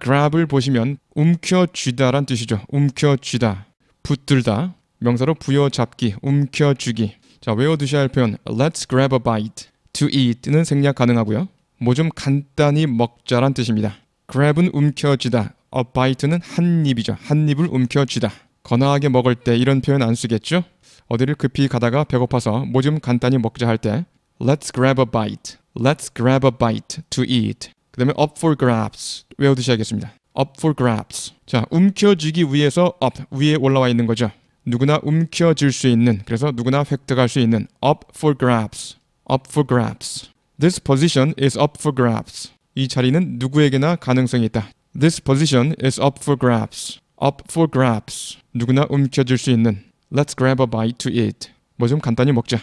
grab을 보시면 움켜쥐다란 뜻이죠. 움켜쥐다, 붙들다, 명사로 부여잡기, 움켜쥐기. 자, 외워두셔야 할 표현 let's grab a bite, to eat는 생략 가능하고요. 뭐 좀 간단히 먹자란 뜻입니다. grab은 움켜쥐다, a bite는 한 입이죠. 한 입을 움켜쥐다. 거나하게 먹을 때 이런 표현 안 쓰겠죠? 어디를 급히 가다가 배고파서 뭐 좀 간단히 먹자 할때 let's grab a bite, let's grab a bite to eat 다음에 up for grabs 외우듯이하겠습니다 up for grabs. 자, 움켜쥐기 위해서 up 위에 올라와 있는 거죠. 누구나 움켜쥘 수 있는 그래서 누구나 획득할 수 있는 up for grabs. up for grabs. This position is up for grabs. 이 자리는 누구에게나 가능성이 있다. This position is up for grabs. up for grabs. 누구나 움켜쥘 수 있는 Let's grab a bite to eat. 뭐 좀 간단히 먹자.